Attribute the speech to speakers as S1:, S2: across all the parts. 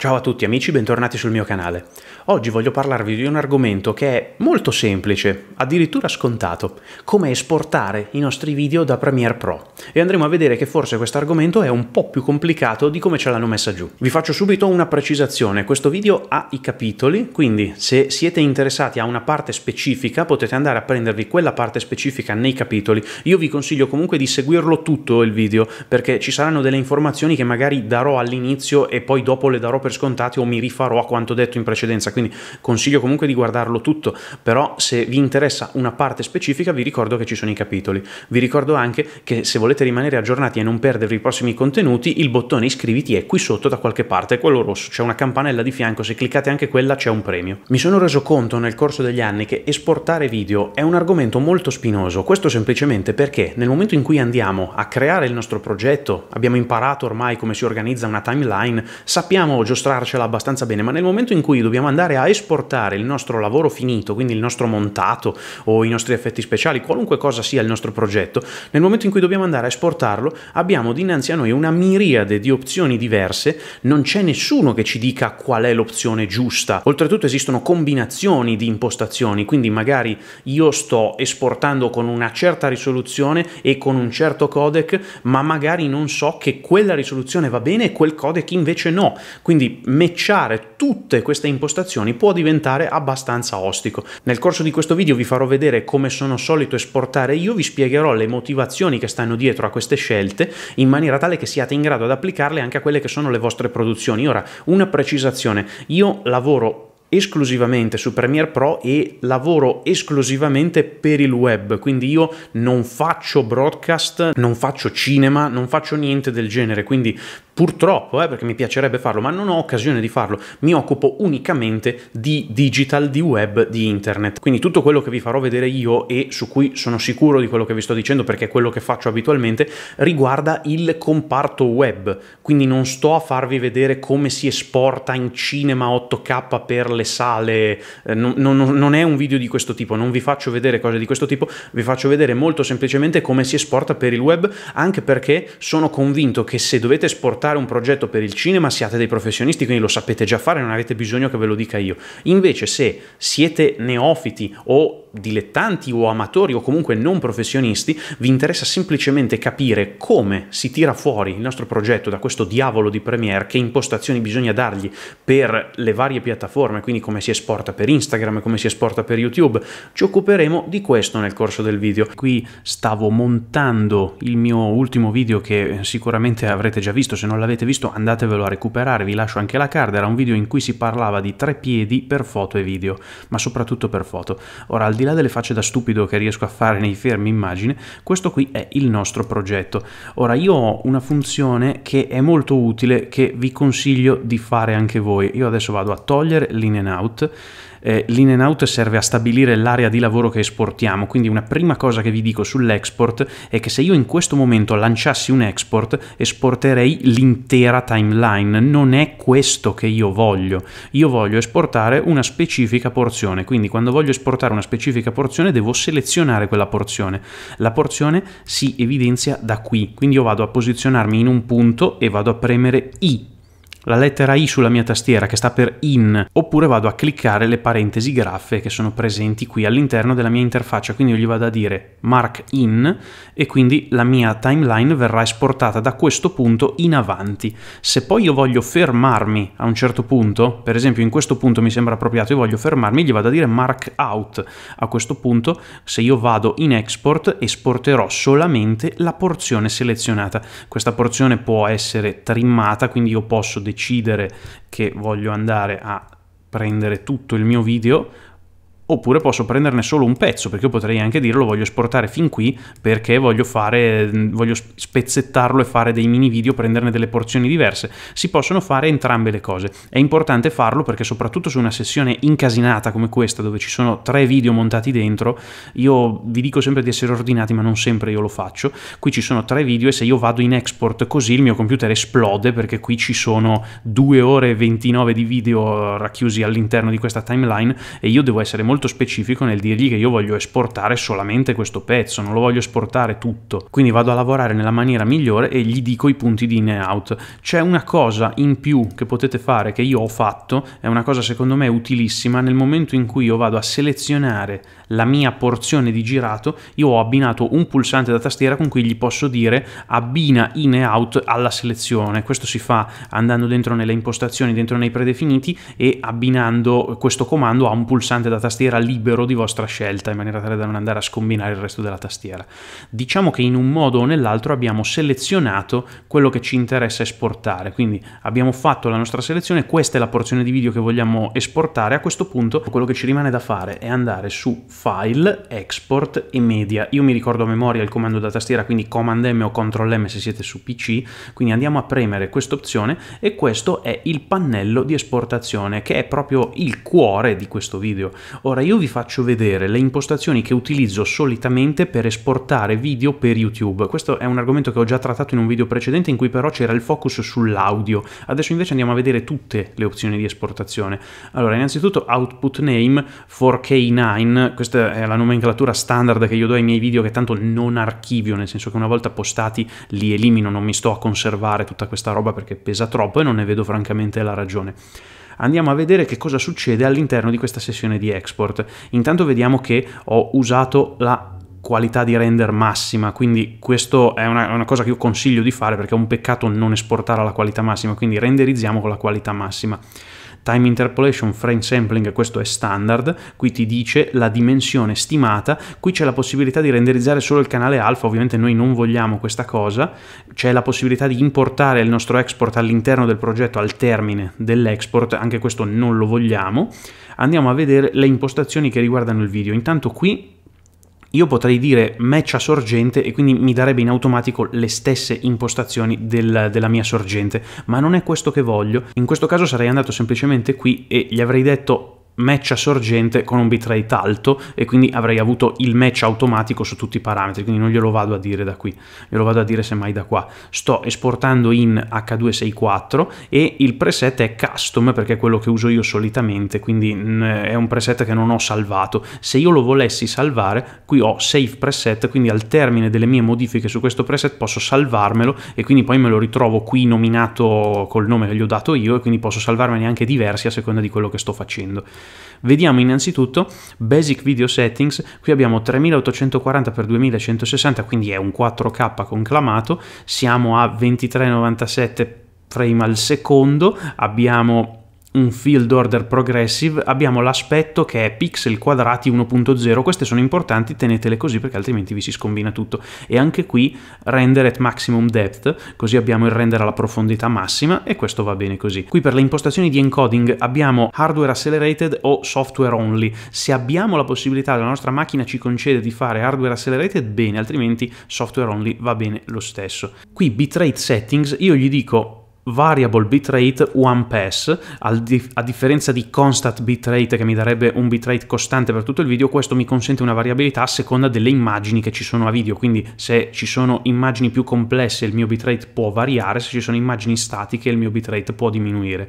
S1: Ciao a tutti amici, bentornati sul mio canale. Oggi voglio parlarvi di un argomento che è molto semplice, addirittura scontato, come esportare i nostri video da Premiere Pro. E andremo a vedere che forse questo argomento è un po' più complicato di come ce l'hanno messa giù. Vi faccio subito una precisazione, questo video ha i capitoli, quindi se siete interessati a una parte specifica potete andare a prendervi quella parte specifica nei capitoli. Io vi consiglio comunque di seguirlo tutto il video, perché ci saranno delle informazioni che magari darò all'inizio e poi dopo le darò per per scontati o mi rifarò a quanto detto in precedenza, quindi consiglio comunque di guardarlo tutto, però se vi interessa una parte specifica vi ricordo che ci sono i capitoli. Vi ricordo anche che se volete rimanere aggiornati e non perdervi i prossimi contenuti, il bottone iscriviti è qui sotto da qualche parte, è quello rosso, c'è una campanella di fianco, se cliccate anche quella c'è un premio. Mi sono reso conto nel corso degli anni che esportare video è un argomento molto spinoso, questo semplicemente perché nel momento in cui andiamo a creare il nostro progetto, abbiamo imparato ormai come si organizza una timeline, sappiamo già illustrarcela abbastanza bene, ma nel momento in cui dobbiamo andare a esportare il nostro lavoro finito, quindi il nostro montato o i nostri effetti speciali, qualunque cosa sia il nostro progetto, nel momento in cui dobbiamo andare a esportarlo abbiamo dinanzi a noi una miriade di opzioni diverse, non c'è nessuno che ci dica qual è l'opzione giusta. Oltretutto esistono combinazioni di impostazioni, quindi magari io sto esportando con una certa risoluzione e con un certo codec, ma magari non so che quella risoluzione va bene e quel codec invece no. Quindi quindi matchare tutte queste impostazioni può diventare abbastanza ostico. Nel corso di questo video vi farò vedere come sono solito esportare io, vi spiegherò le motivazioni che stanno dietro a queste scelte in maniera tale che siate in grado ad applicarle anche a quelle che sono le vostre produzioni. Ora, una precisazione, io lavoro esclusivamente su Premiere Pro e lavoro esclusivamente per il web, quindi io non faccio broadcast, non faccio cinema, non faccio niente del genere, quindi purtroppo, eh, perché mi piacerebbe farlo, ma non ho occasione di farlo, mi occupo unicamente di digital, di web, di internet. Quindi tutto quello che vi farò vedere io e su cui sono sicuro di quello che vi sto dicendo perché è quello che faccio abitualmente, riguarda il comparto web, quindi non sto a farvi vedere come si esporta in cinema 8K per le alle sale, eh, non, non, non, è un video di questo tipo, non vi faccio vedere cose di questo tipo, vi faccio vedere molto semplicemente come si esporta per il web, anche perché sono convinto che se dovete esportare un progetto per il cinema siate dei professionisti, quindi lo sapete già fare, non avete bisogno che ve lo dica io. Invece se siete neofiti o dilettanti o amatori o comunque non professionisti, vi interessa semplicemente capire come si tira fuori il nostro progetto da questo diavolo di Premiere, che impostazioni bisogna dargli per le varie piattaforme, quindi come si esporta per Instagram, come si esporta per YouTube, ci occuperemo di questo nel corso del video. Qui stavo montando il mio ultimo video che sicuramente avrete già visto, se non l'avete visto andatevelo a recuperare, vi lascio anche la card, era un video in cui si parlava di tre piedi per foto e video, ma soprattutto per foto. Ora al di là delle facce da stupido che riesco a fare nei fermi immagine, questo qui è il nostro progetto. Ora io ho una funzione che è molto utile che vi consiglio di fare anche voi. Io adesso vado a togliere l'in and out eh, l'in-and-out serve a stabilire l'area di lavoro che esportiamo, quindi una prima cosa che vi dico sull'export è che se io in questo momento lanciassi un export, esporterei l'intera timeline, non è questo che io voglio, io voglio esportare una specifica porzione, quindi quando voglio esportare una specifica porzione devo selezionare quella porzione, la porzione si evidenzia da qui, quindi io vado a posizionarmi in un punto e vado a premere I la lettera I sulla mia tastiera che sta per in, oppure vado a cliccare le parentesi graffe che sono presenti qui all'interno della mia interfaccia, quindi io gli vado a dire mark in e quindi la mia timeline verrà esportata da questo punto in avanti. Se poi io voglio fermarmi a un certo punto, per esempio in questo punto mi sembra appropriato, io voglio fermarmi, gli vado a dire mark out. A questo punto se io vado in export esporterò solamente la porzione selezionata. Questa porzione può essere trimmata, quindi io posso decidere decidere che voglio andare a prendere tutto il mio video oppure posso prenderne solo un pezzo, perché io potrei anche dirlo voglio esportare fin qui perché voglio, fare, voglio spezzettarlo e fare dei mini video, prenderne delle porzioni diverse. Si possono fare entrambe le cose. È importante farlo perché soprattutto su una sessione incasinata come questa, dove ci sono tre video montati dentro, io vi dico sempre di essere ordinati, ma non sempre io lo faccio. Qui ci sono tre video e se io vado in export così il mio computer esplode perché qui ci sono 2 ore e 29 di video eh, racchiusi all'interno di questa timeline e io devo essere molto molto specifico nel dirgli che io voglio esportare solamente questo pezzo, non lo voglio esportare tutto. Quindi vado a lavorare nella maniera migliore e gli dico i punti di in e out. C'è una cosa in più che potete fare, che io ho fatto, è una cosa secondo me utilissima, nel momento in cui io vado a selezionare la mia porzione di girato, io ho abbinato un pulsante da tastiera con cui gli posso dire abbina in e out alla selezione. Questo si fa andando dentro nelle impostazioni, dentro nei predefiniti e abbinando questo comando a un pulsante da tastiera tastiera libero di vostra scelta, in maniera tale da non andare a scombinare il resto della tastiera. Diciamo che in un modo o nell'altro abbiamo selezionato quello che ci interessa esportare, quindi abbiamo fatto la nostra selezione, questa è la porzione di video che vogliamo esportare, a questo punto quello che ci rimane da fare è andare su File, Export e Media. Io mi ricordo a memoria il comando da tastiera, quindi Command M o Ctrl M se siete su PC, quindi andiamo a premere questa opzione e questo è il pannello di esportazione che è proprio il cuore di questo video. Ora Ora io vi faccio vedere le impostazioni che utilizzo solitamente per esportare video per YouTube. Questo è un argomento che ho già trattato in un video precedente in cui però c'era il focus sull'audio. Adesso invece andiamo a vedere tutte le opzioni di esportazione. Allora innanzitutto output name 4K9, questa è la nomenclatura standard che io do ai miei video che tanto non archivio, nel senso che una volta postati li elimino, non mi sto a conservare tutta questa roba perché pesa troppo e non ne vedo francamente la ragione andiamo a vedere che cosa succede all'interno di questa sessione di export. Intanto vediamo che ho usato la qualità di render massima, quindi questo è una, una, cosa che io consiglio di fare perché è un peccato non esportare alla qualità massima, quindi renderizziamo con la qualità massima time interpolation, frame sampling, questo è standard, qui ti dice la dimensione stimata, qui c'è la possibilità di renderizzare solo il canale alfa, ovviamente noi non vogliamo questa cosa, c'è la possibilità di importare il nostro export all'interno del progetto al termine dell'export, anche questo non lo vogliamo. Andiamo a vedere le impostazioni che riguardano il video. Intanto qui io potrei dire match a sorgente e quindi mi darebbe in automatico le stesse impostazioni del, della mia sorgente, ma non è questo che voglio. In questo caso sarei andato semplicemente qui e gli avrei detto match a sorgente con un bitrate alto e quindi avrei avuto il match automatico su tutti i parametri, quindi non glielo vado a dire da qui, glielo vado a dire semmai da qua. Sto esportando in H264 e il preset è custom perché è quello che uso io solitamente, quindi è un preset che non ho salvato. Se io lo volessi salvare, qui ho save preset, quindi al termine delle mie modifiche su questo preset posso salvarmelo e quindi poi me lo ritrovo qui nominato col nome che gli ho dato io e quindi posso salvarmene anche diversi a seconda di quello che sto facendo. Vediamo innanzitutto Basic Video Settings, qui abbiamo 3840x2160, quindi è un 4K conclamato, siamo a 2397 frame al secondo, abbiamo un field order progressive, abbiamo l'aspetto che è pixel quadrati 1.0, queste sono importanti, tenetele così perché altrimenti vi si scombina tutto. E anche qui render at maximum depth, così abbiamo il render alla profondità massima e questo va bene così. Qui per le impostazioni di encoding abbiamo hardware accelerated o software only. Se abbiamo la possibilità, la nostra macchina ci concede di fare hardware accelerated, bene, altrimenti software only va bene lo stesso. Qui bitrate settings, io gli dico variable bitrate one pass, dif a differenza di constant bitrate che mi darebbe un bitrate costante per tutto il video, questo mi consente una variabilità a seconda delle immagini che ci sono a video, quindi se ci sono immagini più complesse il mio bitrate può variare, se ci sono immagini statiche il mio bitrate può diminuire.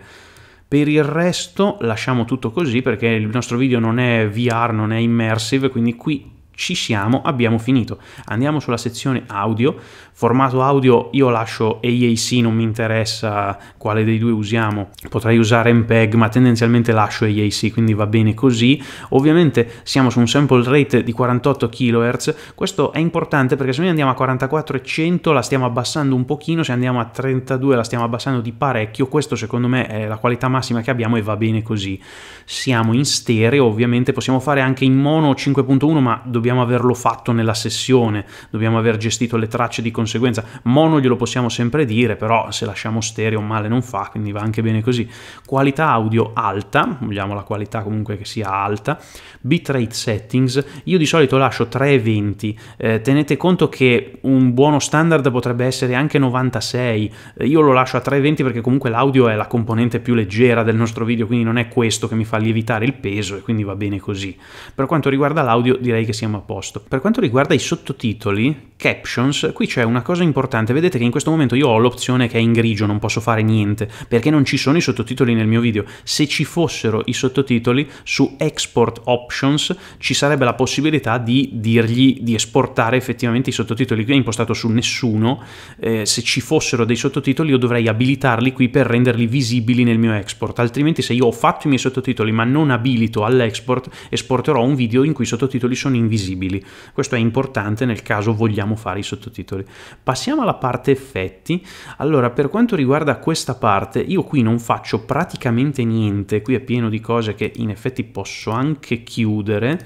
S1: Per il resto lasciamo tutto così perché il nostro video non è VR, non è immersive, quindi qui ci siamo, abbiamo finito. Andiamo sulla sezione audio, formato audio io lascio AAC, non mi interessa quale dei due usiamo, potrei usare MPEG ma tendenzialmente lascio AAC, quindi va bene così. Ovviamente siamo su un sample rate di 48 kHz, questo è importante perché se noi andiamo a 44 e 100 la stiamo abbassando un pochino, se andiamo a 32 la stiamo abbassando di parecchio, questo secondo me è la qualità massima che abbiamo e va bene così. Siamo in stereo, ovviamente possiamo fare anche in mono 5.1 ma dobbiamo dobbiamo averlo fatto nella sessione, dobbiamo aver gestito le tracce di conseguenza. Mono glielo possiamo sempre dire, però se lasciamo stereo male non fa, quindi va anche bene così. Qualità audio alta, vogliamo la qualità comunque che sia alta. Bitrate settings, io di solito lascio 3,20, eh, tenete conto che un buono standard potrebbe essere anche 96, eh, io lo lascio a 3,20 perché comunque l'audio è la componente più leggera del nostro video, quindi non è questo che mi fa lievitare il peso e quindi va bene così. Per quanto riguarda l'audio direi che siamo a posto. Per quanto riguarda i sottotitoli, captions, qui c'è una cosa importante, vedete che in questo momento io ho l'opzione che è in grigio, non posso fare niente, perché non ci sono i sottotitoli nel mio video. Se ci fossero i sottotitoli su Export Options ci sarebbe la possibilità di dirgli di esportare effettivamente i sottotitoli, qui è impostato su nessuno, eh, se ci fossero dei sottotitoli io dovrei abilitarli qui per renderli visibili nel mio export, altrimenti se io ho fatto i miei sottotitoli ma non abilito all'export, esporterò un video in cui i sottotitoli sono invisibili visibili. Questo è importante nel caso vogliamo fare i sottotitoli. Passiamo alla parte effetti. Allora, per quanto riguarda questa parte, io qui non faccio praticamente niente, qui è pieno di cose che in effetti posso anche chiudere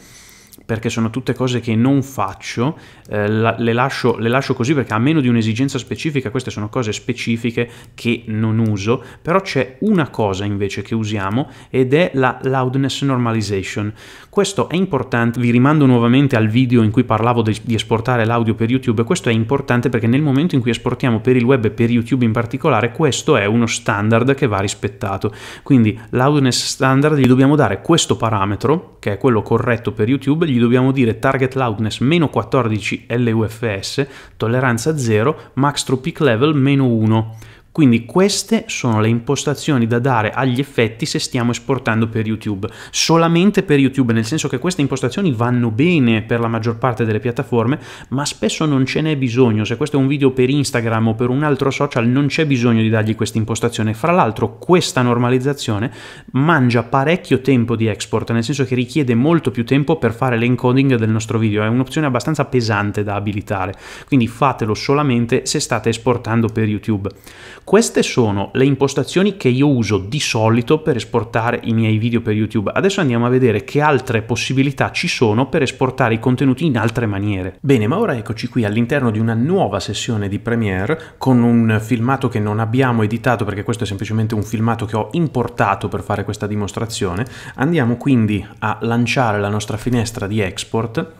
S1: perché sono tutte cose che non faccio, eh, la, le, lascio, le, lascio, così perché a meno di un'esigenza specifica, queste sono cose specifiche che non uso, però c'è una cosa invece che usiamo ed è la loudness normalization. Questo è importante, vi rimando nuovamente al video in cui parlavo di, di esportare l'audio per YouTube, questo è importante perché nel momento in cui esportiamo per il web e per YouTube in particolare, questo è uno standard che va rispettato. Quindi loudness standard gli dobbiamo dare questo parametro, che è quello corretto per YouTube, gli dobbiamo dire target loudness meno 14 LUFS, tolleranza 0, max true peak level meno 1. Quindi queste sono le impostazioni da dare agli effetti se stiamo esportando per YouTube, solamente per YouTube, nel senso che queste impostazioni vanno bene per la maggior parte delle piattaforme, ma spesso non ce n'è bisogno, se questo è un video per Instagram o per un altro social non c'è bisogno di dargli questa impostazione, fra l'altro questa normalizzazione mangia parecchio tempo di export, nel senso che richiede molto più tempo per fare l'encoding del nostro video, è un'opzione abbastanza pesante da abilitare, quindi fatelo solamente se state esportando per YouTube. Queste sono le impostazioni che io uso di solito per esportare i miei video per YouTube. Adesso andiamo a vedere che altre possibilità ci sono per esportare i contenuti in altre maniere. Bene, ma ora eccoci qui all'interno di una nuova sessione di Premiere con un filmato che non abbiamo editato perché questo è semplicemente un filmato che ho importato per fare questa dimostrazione. Andiamo quindi a lanciare la nostra finestra di export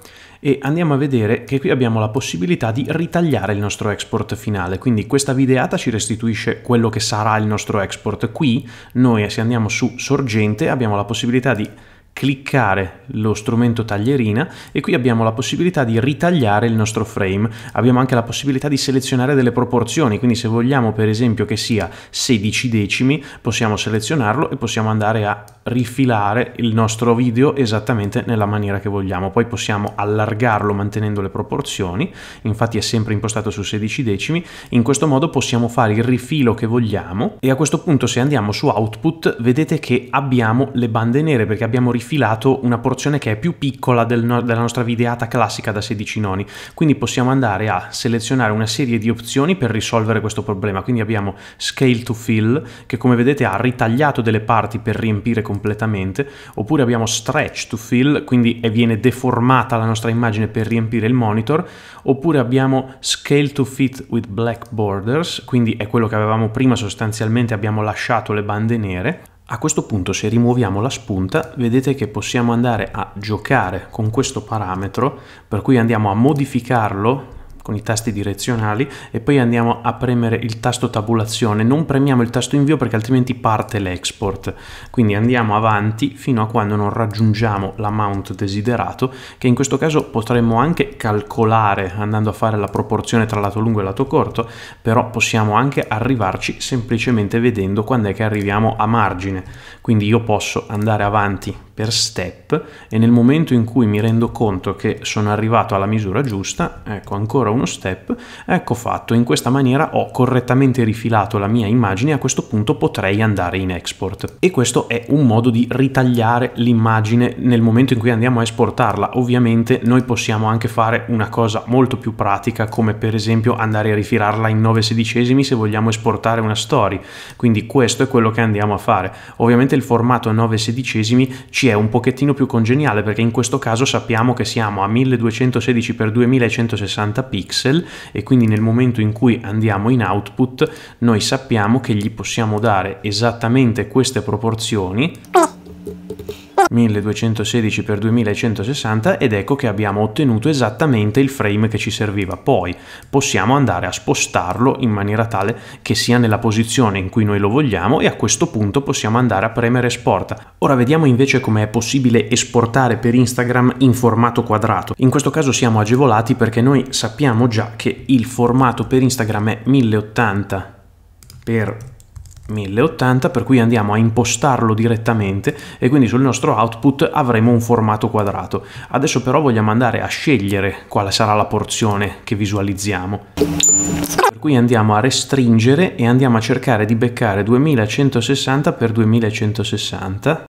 S1: e andiamo a vedere che qui abbiamo la possibilità di ritagliare il nostro export finale, quindi questa videata ci restituisce quello che sarà il nostro export. Qui noi se andiamo su sorgente abbiamo la possibilità di cliccare lo strumento taglierina e qui abbiamo la possibilità di ritagliare il nostro frame, abbiamo anche la possibilità di selezionare delle proporzioni, quindi se vogliamo per esempio che sia 16 decimi possiamo selezionarlo e possiamo andare a rifilare il nostro video esattamente nella maniera che vogliamo, poi possiamo allargarlo mantenendo le proporzioni, infatti è sempre impostato su 16 decimi, in questo modo possiamo fare il rifilo che vogliamo e a questo punto se andiamo su output vedete che abbiamo le bande nere perché abbiamo rifilato filato una porzione che è più piccola del no della nostra videata classica da 16 noni. Quindi possiamo andare a selezionare una serie di opzioni per risolvere questo problema. Quindi abbiamo Scale to Fill, che come vedete ha ritagliato delle parti per riempire completamente, oppure abbiamo Stretch to Fill, quindi viene deformata la nostra immagine per riempire il monitor, oppure abbiamo Scale to Fit with Black Borders, quindi è quello che avevamo prima sostanzialmente, abbiamo lasciato le bande nere, a questo punto se rimuoviamo la spunta vedete che possiamo andare a giocare con questo parametro per cui andiamo a modificarlo con i tasti direzionali e poi andiamo a premere il tasto tabulazione. Non premiamo il tasto invio perché altrimenti parte l'export. Quindi andiamo avanti fino a quando non raggiungiamo l'amount desiderato che in questo caso potremmo anche calcolare andando a fare la proporzione tra lato lungo e lato corto, però possiamo anche arrivarci semplicemente vedendo quando è che arriviamo a margine. Quindi io posso andare avanti per step e nel momento in cui mi rendo conto che sono arrivato alla misura giusta, ecco ancora uno step, ecco fatto, in questa maniera ho correttamente rifilato la mia immagine e a questo punto potrei andare in export. E questo è un modo di ritagliare l'immagine nel momento in cui andiamo a esportarla. Ovviamente noi possiamo anche fare una cosa molto più pratica come per esempio andare a rifilarla in 9 sedicesimi se vogliamo esportare una story. Quindi questo è quello che andiamo a fare. Ovviamente il formato 9 sedicesimi ci ci è un pochettino più congeniale perché in questo caso sappiamo che siamo a 1216x2160 pixel e quindi nel momento in cui andiamo in output noi sappiamo che gli possiamo dare esattamente queste proporzioni 1216x2160 ed ecco che abbiamo ottenuto esattamente il frame che ci serviva. Poi possiamo andare a spostarlo in maniera tale che sia nella posizione in cui noi lo vogliamo e a questo punto possiamo andare a premere esporta. Ora vediamo invece come è possibile esportare per Instagram in formato quadrato. In questo caso siamo agevolati perché noi sappiamo già che il formato per Instagram è 1080 per 1080 per cui andiamo a impostarlo direttamente e quindi sul nostro output avremo un formato quadrato. Adesso però vogliamo andare a scegliere quale sarà la porzione che visualizziamo. Per cui andiamo a restringere e andiamo a cercare di beccare 2160 x 2160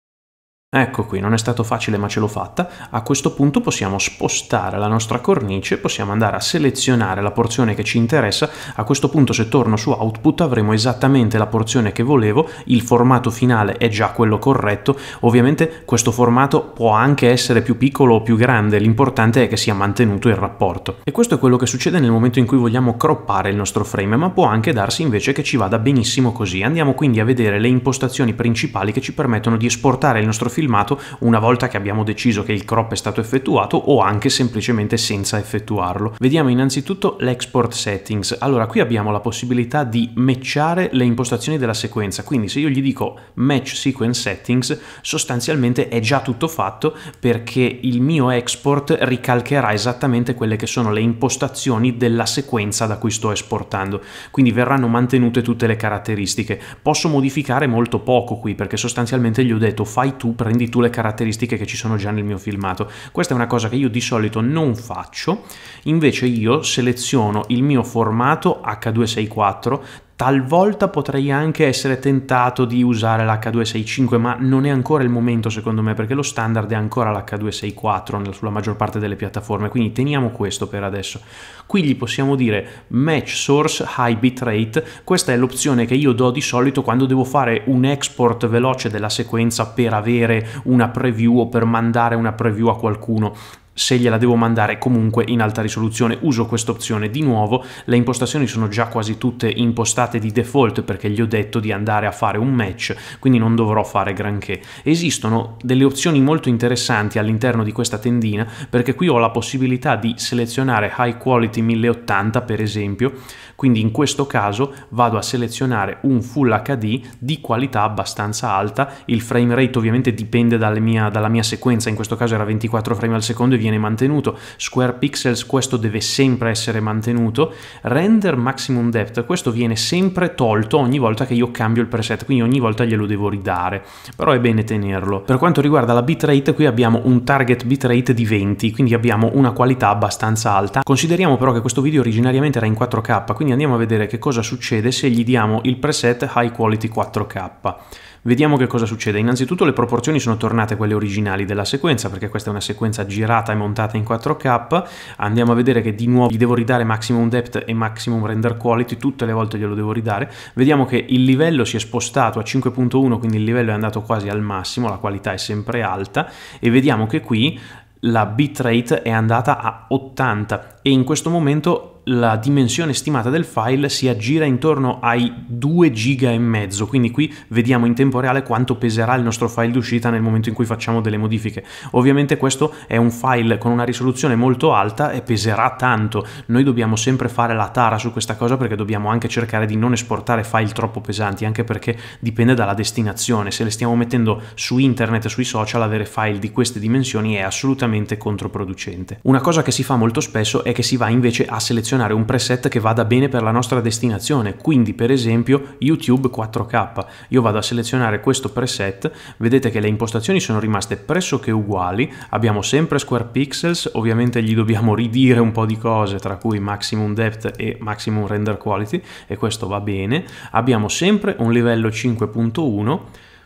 S1: Ecco qui, non è stato facile ma ce l'ho fatta. A questo punto possiamo spostare la nostra cornice, possiamo andare a selezionare la porzione che ci interessa. A questo punto se torno su output avremo esattamente la porzione che volevo, il formato finale è già quello corretto. Ovviamente questo formato può anche essere più piccolo o più grande, l'importante è che sia mantenuto il rapporto. E questo è quello che succede nel momento in cui vogliamo croppare il nostro frame, ma può anche darsi invece che ci vada benissimo così. Andiamo quindi a vedere le impostazioni principali che ci permettono di esportare il nostro film filmato una volta che abbiamo deciso che il crop è stato effettuato o anche semplicemente senza effettuarlo. Vediamo innanzitutto l'export settings. Allora qui abbiamo la possibilità di matchare le impostazioni della sequenza, quindi se io gli dico match sequence settings sostanzialmente è già tutto fatto perché il mio export ricalcherà esattamente quelle che sono le impostazioni della sequenza da cui sto esportando, quindi verranno mantenute tutte le caratteristiche. Posso modificare molto poco qui perché sostanzialmente gli ho detto fai tu prendi prendi tu le caratteristiche che ci sono già nel mio filmato. Questa è una cosa che io di solito non faccio, invece io seleziono il mio formato H264 Talvolta potrei anche essere tentato di usare l'H265, ma non è ancora il momento secondo me, perché lo standard è ancora l'H264 sulla maggior parte delle piattaforme, quindi teniamo questo per adesso. Qui gli possiamo dire Match Source High Bitrate, questa è l'opzione che io do di solito quando devo fare un export veloce della sequenza per avere una preview o per mandare una preview a qualcuno se gliela devo mandare comunque in alta risoluzione uso questa opzione di nuovo, le impostazioni sono già quasi tutte impostate di default perché gli ho detto di andare a fare un match, quindi non dovrò fare granché. Esistono delle opzioni molto interessanti all'interno di questa tendina perché qui ho la possibilità di selezionare High Quality 1080 per esempio quindi in questo caso vado a selezionare un Full HD di qualità abbastanza alta, il frame rate ovviamente dipende mia, dalla mia sequenza, in questo caso era 24 frame al secondo e viene mantenuto, square pixels questo deve sempre essere mantenuto, render maximum depth questo viene sempre tolto ogni volta che io cambio il preset, quindi ogni volta glielo devo ridare, però è bene tenerlo. Per quanto riguarda la bitrate qui abbiamo un target bitrate di 20, quindi abbiamo una qualità abbastanza alta. Consideriamo però che questo video originariamente era in 4K, quindi quindi andiamo a vedere che cosa succede se gli diamo il preset High Quality 4K. Vediamo che cosa succede. Innanzitutto le proporzioni sono tornate quelle originali della sequenza, perché questa è una sequenza girata e montata in 4K. Andiamo a vedere che di nuovo gli devo ridare maximum depth e maximum render quality, tutte le volte glielo devo ridare. Vediamo che il livello si è spostato a 5.1, quindi il livello è andato quasi al massimo, la qualità è sempre alta, e vediamo che qui la bitrate è andata a 80 e in questo momento la dimensione stimata del file si aggira intorno ai 2 giga e mezzo, quindi qui vediamo in tempo reale quanto peserà il nostro file d'uscita nel momento in cui facciamo delle modifiche. Ovviamente questo è un file con una risoluzione molto alta e peserà tanto. Noi dobbiamo sempre fare la tara su questa cosa perché dobbiamo anche cercare di non esportare file troppo pesanti, anche perché dipende dalla destinazione. Se le stiamo mettendo su internet e sui social, avere file di queste dimensioni è assolutamente controproducente. Una cosa che si fa molto spesso è che si va invece a selezionare selezionare un preset che vada bene per la nostra destinazione, quindi per esempio YouTube 4K. Io vado a selezionare questo preset, vedete che le impostazioni sono rimaste pressoché uguali, abbiamo sempre square pixels, ovviamente gli dobbiamo ridire un po' di cose, tra cui maximum depth e maximum render quality, e questo va bene. Abbiamo sempre un livello 5.1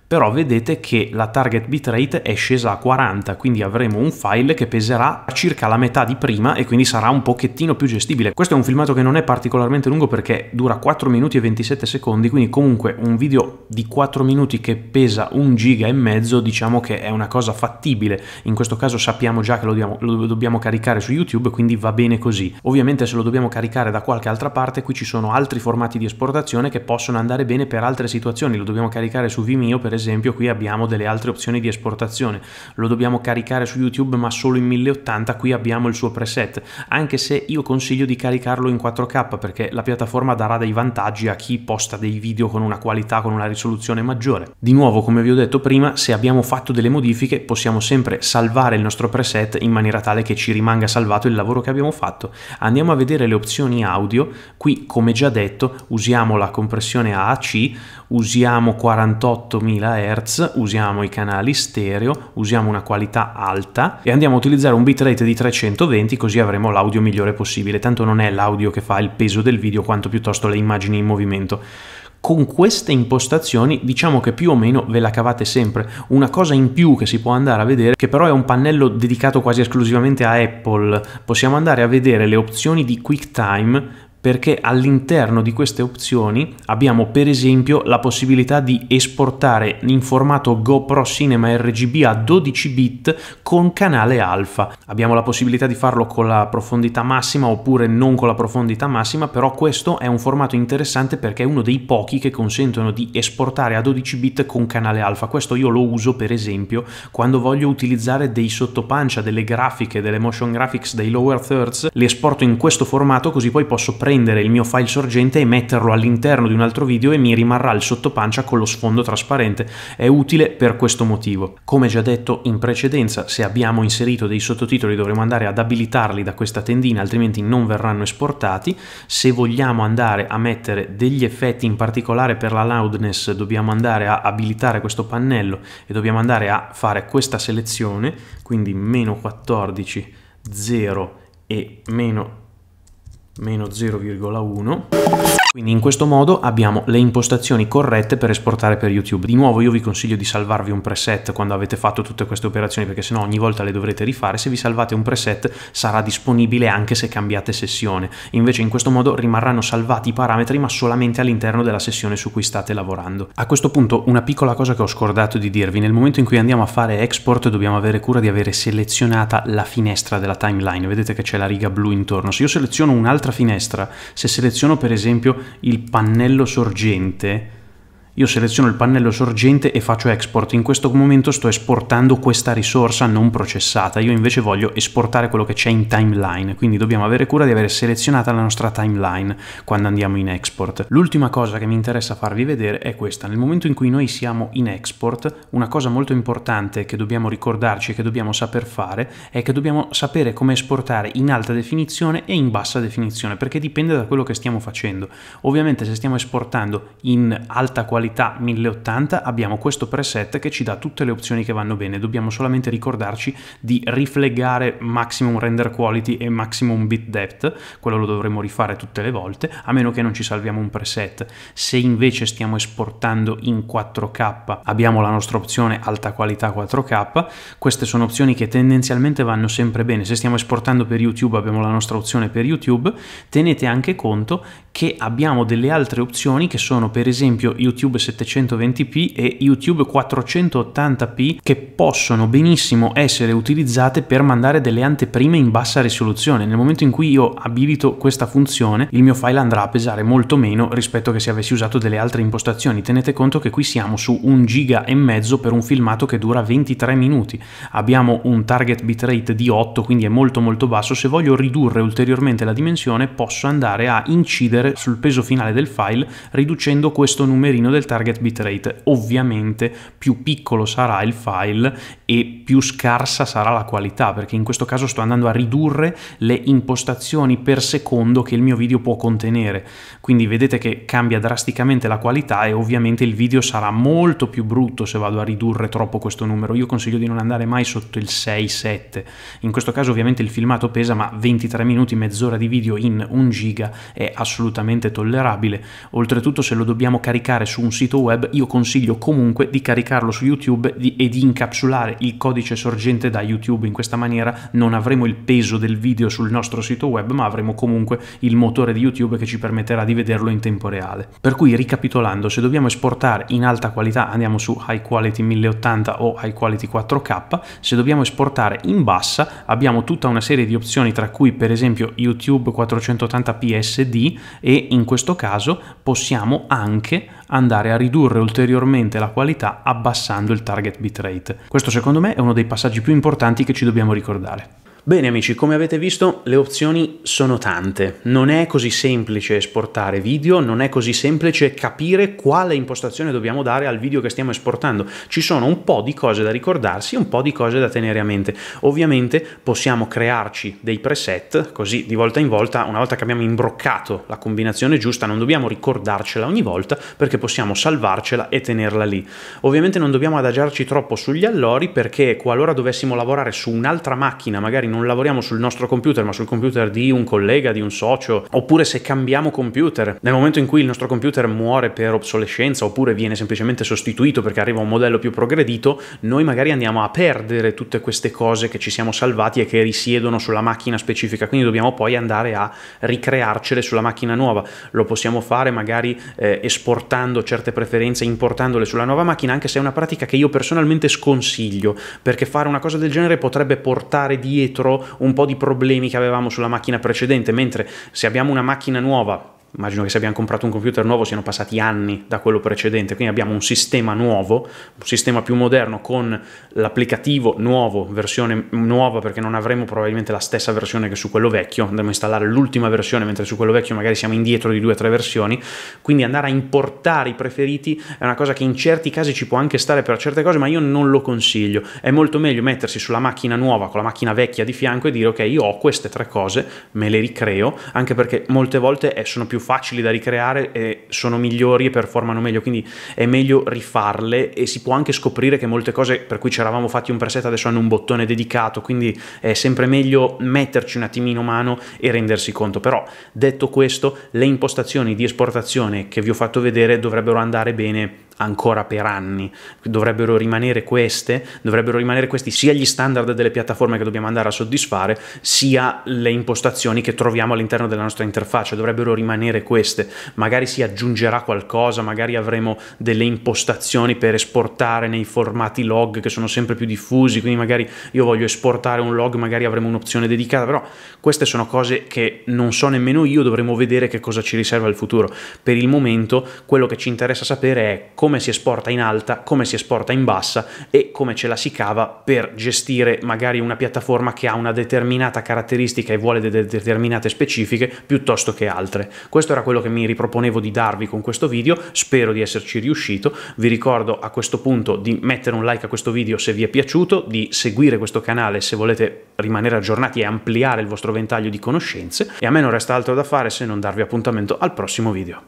S1: però vedete che la target bitrate è scesa a 40, quindi avremo un file che peserà circa la metà di prima e quindi sarà un pochettino più gestibile. Questo è un filmato che non è particolarmente lungo perché dura 4 minuti e 27 secondi, quindi comunque un video di 4 minuti che pesa un giga e mezzo diciamo che è una cosa fattibile, in questo caso sappiamo già che lo dobbiamo, lo dobbiamo caricare su YouTube, quindi va bene così. Ovviamente se lo dobbiamo caricare da qualche altra parte, qui ci sono altri formati di esportazione che possono andare bene per altre situazioni, lo dobbiamo caricare su Vimeo per esempio esempio qui abbiamo delle altre opzioni di esportazione, lo dobbiamo caricare su YouTube ma solo in 1080, qui abbiamo il suo preset, anche se io consiglio di caricarlo in 4K perché la piattaforma darà dei vantaggi a chi posta dei video con una qualità, con una risoluzione maggiore. Di nuovo, come vi ho detto prima, se abbiamo fatto delle modifiche possiamo sempre salvare il nostro preset in maniera tale che ci rimanga salvato il lavoro che abbiamo fatto. Andiamo a vedere le opzioni audio, qui come già detto usiamo la compressione AAC, usiamo 48.000 Hz, usiamo i canali stereo, usiamo una qualità alta e andiamo a utilizzare un bitrate di 320 così avremo l'audio migliore possibile, tanto non è l'audio che fa il peso del video quanto piuttosto le immagini in movimento. Con queste impostazioni diciamo che più o meno ve la cavate sempre. Una cosa in più che si può andare a vedere, che però è un pannello dedicato quasi esclusivamente a Apple, possiamo andare a vedere le opzioni di QuickTime perché all'interno di queste opzioni abbiamo per esempio la possibilità di esportare in formato GoPro Cinema RGB a 12 bit con canale alfa. Abbiamo la possibilità di farlo con la profondità massima oppure non con la profondità massima, però questo è un formato interessante perché è uno dei pochi che consentono di esportare a 12 bit con canale alfa. Questo io lo uso per esempio quando voglio utilizzare dei sottopancia, delle grafiche, delle motion graphics, dei lower thirds, le esporto in questo formato così poi posso prendere prendere il mio file sorgente e metterlo all'interno di un altro video e mi rimarrà il sottopancia con lo sfondo trasparente. È utile per questo motivo. Come già detto in precedenza, se abbiamo inserito dei sottotitoli dovremo andare ad abilitarli da questa tendina, altrimenti non verranno esportati. Se vogliamo andare a mettere degli effetti in particolare per la loudness dobbiamo andare a abilitare questo pannello e dobbiamo andare a fare questa selezione, quindi meno 14, 0 e meno meno 0,1 quindi in questo modo abbiamo le impostazioni corrette per esportare per YouTube. Di nuovo io vi consiglio di salvarvi un preset quando avete fatto tutte queste operazioni perché sennò ogni volta le dovrete rifare. Se vi salvate un preset sarà disponibile anche se cambiate sessione. Invece in questo modo rimarranno salvati i parametri ma solamente all'interno della sessione su cui state lavorando. A questo punto una piccola cosa che ho scordato di dirvi. Nel momento in cui andiamo a fare export dobbiamo avere cura di avere selezionata la finestra della timeline. Vedete che c'è la riga blu intorno. Se io seleziono un'altra finestra, se seleziono per esempio il pannello sorgente io seleziono il pannello sorgente e faccio export. In questo momento sto esportando questa risorsa non processata. Io invece voglio esportare quello che c'è in timeline, quindi dobbiamo avere cura di avere selezionata la nostra timeline quando andiamo in export. L'ultima cosa che mi interessa farvi vedere è questa. Nel momento in cui noi siamo in export, una cosa molto importante che dobbiamo ricordarci e che dobbiamo saper fare è che dobbiamo sapere come esportare in alta definizione e in bassa definizione, perché dipende da quello che stiamo facendo. Ovviamente se stiamo esportando in alta qualità modalità 1080 abbiamo questo preset che ci dà tutte le opzioni che vanno bene, dobbiamo solamente ricordarci di rifleggare maximum render quality e maximum bit depth, quello lo dovremo rifare tutte le volte, a meno che non ci salviamo un preset. Se invece stiamo esportando in 4K abbiamo la nostra opzione alta qualità 4K, queste sono opzioni che tendenzialmente vanno sempre bene, se stiamo esportando per YouTube abbiamo la nostra opzione per YouTube, tenete anche conto che abbiamo delle altre opzioni che sono per esempio YouTube YouTube 720p e YouTube 480p che possono benissimo essere utilizzate per mandare delle anteprime in bassa risoluzione. Nel momento in cui io abilito questa funzione, il mio file andrà a pesare molto meno rispetto che se avessi usato delle altre impostazioni. Tenete conto che qui siamo su un giga e mezzo per un filmato che dura 23 minuti. Abbiamo un target bitrate di 8, quindi è molto molto basso. Se voglio ridurre ulteriormente la dimensione, posso andare a incidere sul peso finale del file riducendo questo numerino del del target bitrate. Ovviamente più piccolo sarà il file e più scarsa sarà la qualità, perché in questo caso sto andando a ridurre le impostazioni per secondo che il mio video può contenere. Quindi vedete che cambia drasticamente la qualità e ovviamente il video sarà molto più brutto se vado a ridurre troppo questo numero. Io consiglio di non andare mai sotto il 6-7. In questo caso ovviamente il filmato pesa, ma 23 minuti, mezz'ora di video in 1 giga è assolutamente tollerabile. Oltretutto se lo dobbiamo caricare su un un sito web, io consiglio comunque di caricarlo su YouTube e di incapsulare il codice sorgente da YouTube. In questa maniera non avremo il peso del video sul nostro sito web, ma avremo comunque il motore di YouTube che ci permetterà di vederlo in tempo reale. Per cui, ricapitolando, se dobbiamo esportare in alta qualità andiamo su High Quality 1080 o High Quality 4K, se dobbiamo esportare in bassa abbiamo tutta una serie di opzioni tra cui per esempio YouTube 480p SD e in questo caso possiamo anche andare a ridurre ulteriormente la qualità abbassando il target bitrate. Questo secondo me è uno dei passaggi più importanti che ci dobbiamo ricordare. Bene amici, come avete visto le opzioni sono tante, non è così semplice esportare video, non è così semplice capire quale impostazione dobbiamo dare al video che stiamo esportando, ci sono un po' di cose da ricordarsi, un po' di cose da tenere a mente. Ovviamente possiamo crearci dei preset, così di volta in volta, una volta che abbiamo imbroccato la combinazione giusta, non dobbiamo ricordarcela ogni volta perché possiamo salvarcela e tenerla lì. Ovviamente non dobbiamo adagiarci troppo sugli allori perché qualora dovessimo lavorare su un'altra macchina, magari non non lavoriamo sul nostro computer ma sul computer di un collega, di un socio, oppure se cambiamo computer, nel momento in cui il nostro computer muore per obsolescenza oppure viene semplicemente sostituito perché arriva un modello più progredito, noi magari andiamo a perdere tutte queste cose che ci siamo salvati e che risiedono sulla macchina specifica, quindi dobbiamo poi andare a ricrearcele sulla macchina nuova. Lo possiamo fare magari eh, esportando certe preferenze, importandole sulla nuova macchina, anche se è una pratica che io personalmente sconsiglio, perché fare una cosa del genere potrebbe portare dietro un po' di problemi che avevamo sulla macchina precedente, mentre se abbiamo una macchina nuova immagino che se abbiamo comprato un computer nuovo siano passati anni da quello precedente, quindi abbiamo un sistema nuovo, un sistema più moderno con l'applicativo nuovo, versione nuova perché non avremo probabilmente la stessa versione che su quello vecchio, andremo a installare l'ultima versione mentre su quello vecchio magari siamo indietro di due o tre versioni, quindi andare a importare i preferiti è una cosa che in certi casi ci può anche stare per certe cose, ma io non lo consiglio, è molto meglio mettersi sulla macchina nuova con la macchina vecchia di fianco e dire ok io ho queste tre cose, me le ricreo, anche perché molte volte eh, sono più più facili da ricreare e sono migliori e performano meglio, quindi è meglio rifarle e si può anche scoprire che molte cose per cui ci eravamo fatti un preset adesso hanno un bottone dedicato, quindi è sempre meglio metterci un attimino mano e rendersi conto. Però detto questo, le impostazioni di esportazione che vi ho fatto vedere dovrebbero andare bene ancora per anni. Dovrebbero rimanere queste, dovrebbero rimanere questi sia gli standard delle piattaforme che dobbiamo andare a soddisfare, sia le impostazioni che troviamo all'interno della nostra interfaccia, dovrebbero rimanere queste. Magari si aggiungerà qualcosa, magari avremo delle impostazioni per esportare nei formati log che sono sempre più diffusi, quindi magari io voglio esportare un log, magari avremo un'opzione dedicata, però queste sono cose che non so nemmeno io, dovremo vedere che cosa ci riserva il futuro. Per il momento quello che ci interessa sapere è come come si esporta in alta, come si esporta in bassa e come ce la si cava per gestire magari una piattaforma che ha una determinata caratteristica e vuole delle determinate specifiche piuttosto che altre. Questo era quello che mi riproponevo di darvi con questo video, spero di esserci riuscito. Vi ricordo a questo punto di mettere un like a questo video se vi è piaciuto, di seguire questo canale se volete rimanere aggiornati e ampliare il vostro ventaglio di conoscenze e a me non resta altro da fare se non darvi appuntamento al prossimo video.